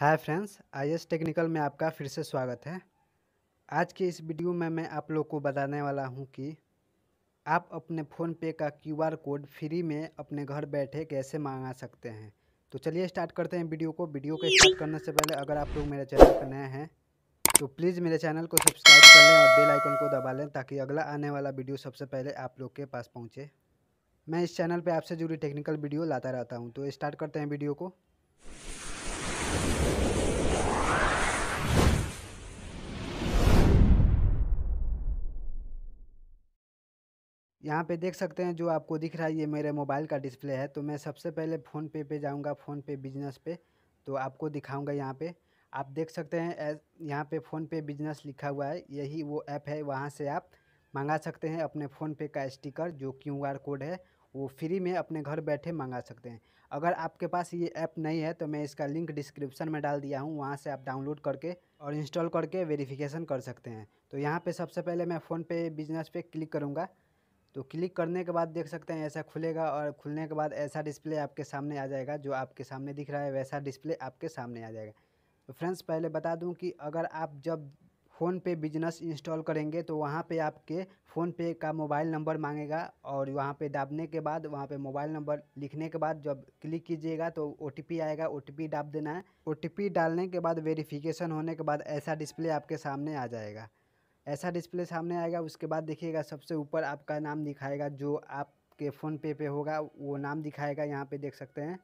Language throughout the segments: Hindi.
hi friends I S technical में आपका फिर से स्वागत है आज के इस वीडियो में मैं आप लोग को बताने वाला हूं कि आप अपने फ़ोन पे का क्यूआर कोड फ्री में अपने घर बैठे कैसे मंगा सकते हैं तो चलिए स्टार्ट करते हैं वीडियो को वीडियो को स्टार्ट करने से पहले अगर आप लोग मेरे चैनल पर नए हैं तो प्लीज़ मेरे चैनल को सब्सक्राइब कर लें और बेल आइकन को दबा लें ताकि अगला आने वाला वीडियो सबसे पहले आप लोग के पास पहुँचे मैं इस चैनल पर आपसे जुड़ी टेक्निकल वीडियो लाता रहता हूँ तो स्टार्ट करते हैं वीडियो को यहाँ पे देख सकते हैं जो आपको दिख रहा है ये मेरे मोबाइल का डिस्प्ले है तो मैं सबसे पहले फ़ोन पे पे जाऊँगा फ़ोन पे बिजनेस पे तो आपको दिखाऊँगा यहाँ पे आप देख सकते हैं यहाँ पे फ़ोन पे बिजनेस लिखा हुआ है यही वो ऐप है वहाँ से आप मंगा सकते हैं अपने फ़ोन पे का स्टिकर जो क्यू कोड है वो फ्री में अपने घर बैठे मंगा सकते हैं अगर आपके पास ये ऐप नहीं है तो मैं इसका लिंक डिस्क्रिप्शन में डाल दिया हूँ वहाँ से आप डाउनलोड करके और इंस्टॉल करके वेरिफिकेशन कर सकते हैं तो यहाँ पे सबसे पहले मैं फ़ोन पे बिजनेस पे क्लिक करूँगा तो क्लिक करने के बाद देख सकते हैं ऐसा खुलेगा और खुलने के बाद ऐसा डिस्प्ले आपके सामने आ जाएगा जो आपके सामने दिख रहा है वैसा डिस्प्ले आपके सामने आ जाएगा तो फ्रेंड्स पहले बता दूं कि अगर आप जब फ़ोन पे बिजनेस इंस्टॉल करेंगे तो वहाँ पे आपके फ़ोन पे का मोबाइल नंबर मांगेगा और वहाँ पे दाबने के बाद वहाँ पे मोबाइल नंबर लिखने के बाद जब क्लिक कीजिएगा तो ओ आएगा ओ डाल देना है ओ डालने के बाद वेरिफिकेशन होने के बाद ऐसा डिस्प्ले आपके सामने आ जाएगा ऐसा डिस्प्ले सामने आएगा उसके बाद देखिएगा सबसे ऊपर आपका नाम दिखाएगा जो आपके फ़ोन पे पे होगा वो नाम दिखाएगा यहाँ पे देख सकते हैं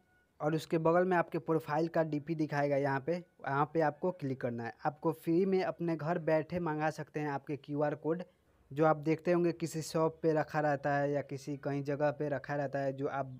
और उसके बगल में आपके प्रोफाइल का डीपी दिखाएगा यहाँ पे यहाँ पे आपको क्लिक करना है आपको फ्री में अपने घर बैठे मंगा सकते हैं आपके क्यू कोड जो आप देखते होंगे किसी शॉप पर रखा रहता है या किसी कहीं जगह पर रखा रहता है जो आप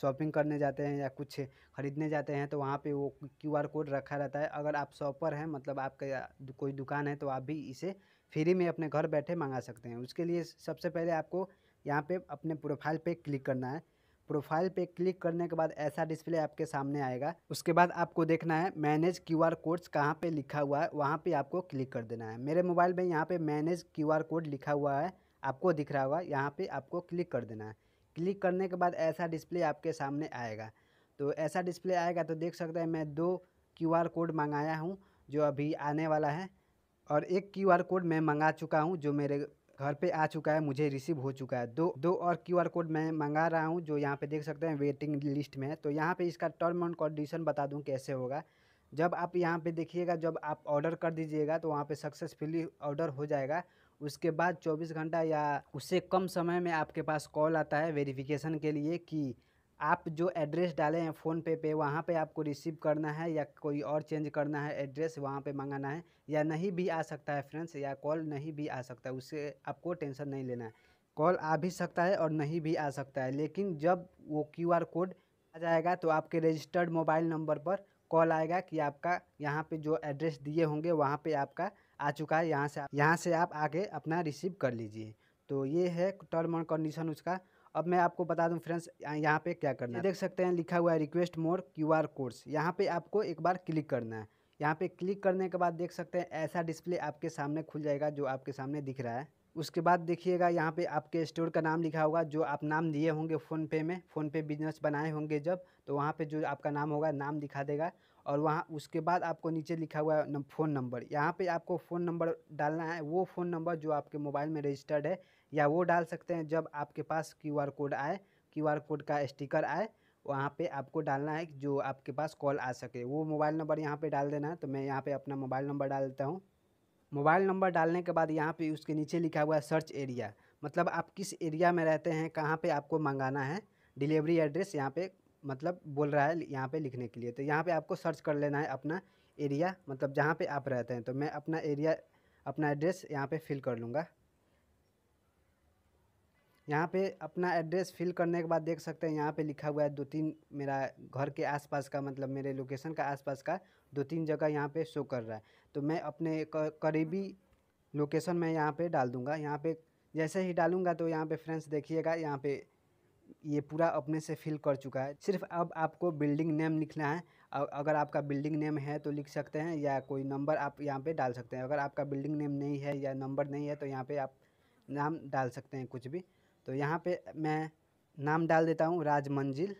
शॉपिंग करने जाते हैं या कुछ ख़रीदने जाते हैं तो वहाँ पे वो क्यूआर कोड रखा रहता है अगर आप शॉपर हैं मतलब आपका कोई दुकान है तो आप भी इसे फ्री में अपने घर बैठे मंगा सकते हैं उसके लिए सबसे पहले आपको यहाँ पे अपने प्रोफाइल पे क्लिक करना है प्रोफाइल पे क्लिक करने के बाद ऐसा डिस्प्ले आपके सामने आएगा उसके बाद आपको देखना है मैनेज क्यू आर कोड्स कहाँ पर लिखा हुआ है वहाँ पर आपको क्लिक कर देना है मेरे मोबाइल में यहाँ पर मैनेज क्यू आर कोड लिखा हुआ है आपको दिख रहा होगा यहाँ पर आपको क्लिक कर देना है क्लिक करने के बाद ऐसा डिस्प्ले आपके सामने आएगा तो ऐसा डिस्प्ले आएगा तो देख सकते हैं मैं दो क्यू आर कोड मंगाया हूँ जो अभी आने वाला है और एक क्यूआर कोड मैं मंगा चुका हूँ जो मेरे घर पे आ चुका है मुझे रिसीव हो चुका है दो दो और क्यूआर कोड मैं मंगा रहा हूँ जो यहाँ पे देख सकते हैं वेटिंग लिस्ट में तो यहाँ पे इसका टर्म एंड कंडीशन बता दूँ कैसे होगा जब आप यहाँ पे देखिएगा जब आप ऑर्डर कर दीजिएगा तो वहाँ पे सक्सेसफुली ऑर्डर हो जाएगा उसके बाद 24 घंटा या उससे कम समय में आपके पास कॉल आता है वेरीफिकेशन के लिए कि आप जो एड्रेस डाले हैं फ़ोन पे पे वहाँ पे आपको रिसीव करना है या कोई और चेंज करना है एड्रेस वहाँ पे मंगाना है या नहीं भी आ सकता है फ्रेंड्स या कॉल नहीं भी आ सकता है उससे आपको टेंशन नहीं लेना है कॉल आ भी सकता है और नहीं भी आ सकता है लेकिन जब वो क्यू कोड आ जाएगा तो आपके रजिस्टर्ड मोबाइल नंबर पर कॉल आएगा कि आपका यहाँ पर जो एड्रेस दिए होंगे वहाँ पर आपका आ चुका है यहाँ से यहाँ से आप आगे अपना रिसीव कर लीजिए तो ये है टर्म एंड कंडीशन उसका अब मैं आपको बता दूं फ्रेंड्स यहाँ पे क्या करना है देख सकते हैं लिखा हुआ है request more Q R codes यहाँ पे आपको एक बार क्लिक करना है यहाँ पे क्लिक करने के बाद देख सकते हैं ऐसा डिस्प्ले आपके सामने खुल जाएगा जो आपके सामने दिख रहा है उसके बाद देखिएगा यहाँ पे आपके स्टोर का नाम लिखा होगा जो आप नाम दिए होंगे फ़ोनपे में फ़ोनपे बिजनेस बनाए होंगे जब तो वहाँ पे जो आपका नाम होगा नाम दिखा देगा और वहाँ उसके बाद आपको नीचे लिखा हुआ है फ़ोन नंबर यहाँ पे आपको फ़ोन नंबर डालना है वो फ़ोन नंबर जो आपके मोबाइल में रजिस्टर्ड है या वो डाल सकते हैं जब आपके पास क्यू कोड आए क्यू कोड का स्टिकर आए वहाँ पे आपको डालना है जो आपके पास कॉल आ सके वो मोबाइल नंबर यहाँ पे डाल देना है तो मैं यहाँ पर अपना मोबाइल नंबर डाल देता हूँ मोबाइल नंबर डालने के बाद यहाँ पर उसके नीचे लिखा हुआ है सर्च एरिया मतलब आप किस एरिया में रहते हैं कहाँ पर आपको मंगाना है डिलीवरी एड्रेस यहाँ पर मतलब बोल रहा है यहाँ पे लिखने के लिए तो यहाँ पे आपको सर्च कर लेना है अपना एरिया मतलब जहाँ पे आप रहते हैं तो मैं अपना एरिया अपना एड्रेस यहाँ पे फिल कर लूँगा यहाँ पे अपना एड्रेस फिल करने के बाद देख सकते हैं यहाँ पे लिखा हुआ है दो तीन मेरा घर के आसपास का मतलब मेरे लोकेशन का आसपास का दो तीन जगह यहाँ पे शो कर रहा है तो मैं अपने करीबी लोकेशन में यहाँ पे डाल दूँगा यहाँ पे जैसे ही डालूँगा तो यहाँ पे फ्रेंड्स देखिएगा यहाँ पे ये पूरा अपने से फिल कर चुका है सिर्फ अब आपको बिल्डिंग नेम लिखना है अगर आपका बिल्डिंग नेम है तो लिख सकते हैं या कोई नंबर आप यहाँ पे डाल सकते हैं अगर आपका बिल्डिंग नेम नहीं है या नंबर नहीं है तो यहाँ पे आप नाम डाल सकते हैं कुछ भी तो यहाँ पे मैं नाम डाल देता हूँ राज मंजिल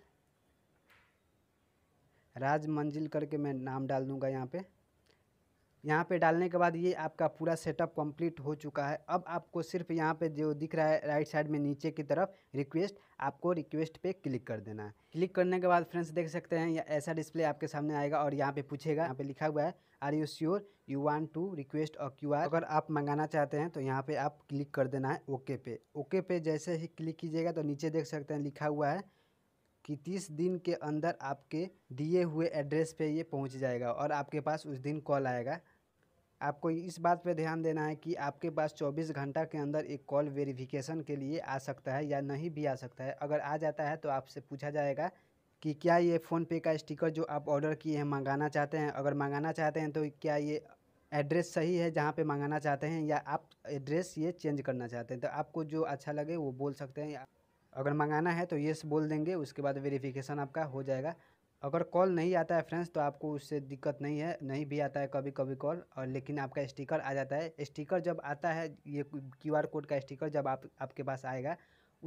राज मंजिल करके मैं नाम डाल दूँगा यहाँ पर यहाँ पे डालने के बाद ये आपका पूरा सेटअप कंप्लीट हो चुका है अब आपको सिर्फ यहाँ पे जो दिख रहा है राइट साइड में नीचे की तरफ रिक्वेस्ट आपको रिक्वेस्ट पे क्लिक कर देना है क्लिक करने के बाद फ्रेंड्स देख सकते हैं या ऐसा डिस्प्ले आपके सामने आएगा और यहाँ पे पूछेगा यहाँ पे लिखा हुआ है are you sure you want to request और क्यू अगर आप मंगाना चाहते हैं तो यहाँ पे आप क्लिक कर देना है ओके पे ओके पे जैसे ही क्लिक कीजिएगा तो नीचे देख सकते हैं लिखा हुआ है कि तीस दिन के अंदर आपके दिए हुए एड्रेस पे ये पहुंच जाएगा और आपके पास उस दिन कॉल आएगा आपको इस बात पे ध्यान देना है कि आपके पास 24 घंटा के अंदर एक कॉल वेरिफिकेशन के लिए आ सकता है या नहीं भी आ सकता है अगर आ जाता है तो आपसे पूछा जाएगा कि क्या ये फ़ोनपे का स्टिकर जो आप ऑर्डर किए हैं मंगाना चाहते हैं अगर मंगाना चाहते हैं तो क्या ये एड्रेस सही है जहाँ पे मंगाना चाहते हैं या आप एड्रेस ये चेंज करना चाहते हैं तो आपको जो अच्छा लगे वो बोल सकते हैं अगर मंगाना है तो येस बोल देंगे उसके बाद वेरिफिकेशन आपका हो जाएगा अगर कॉल नहीं आता है फ्रेंड्स तो आपको उससे दिक्कत नहीं है नहीं भी आता है कभी कभी कॉल और लेकिन आपका स्टिकर आ जाता है स्टिकर जब आता है ये क्यूआर कोड का स्टिकर जब आप आपके पास आएगा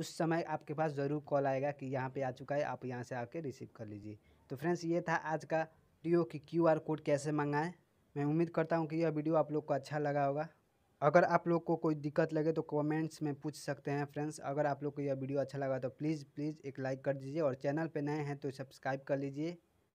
उस समय आपके पास ज़रूर कॉल आएगा कि यहाँ पे आ चुका है आप यहाँ से आके रिसीव कर लीजिए तो फ्रेंड्स ये था आज का वीडियो कि क्यू कोड कैसे मंगाएँ मैं उम्मीद करता हूँ कि यह वीडियो आप लोग को अच्छा लगा होगा अगर आप लोग को कोई दिक्कत लगे तो कमेंट्स में पूछ सकते हैं फ्रेंड्स अगर आप लोग को यह वीडियो अच्छा लगा तो प्लीज़ प्लीज़ एक लाइक कर दीजिए और चैनल पर नए हैं तो सब्सक्राइब कर लीजिए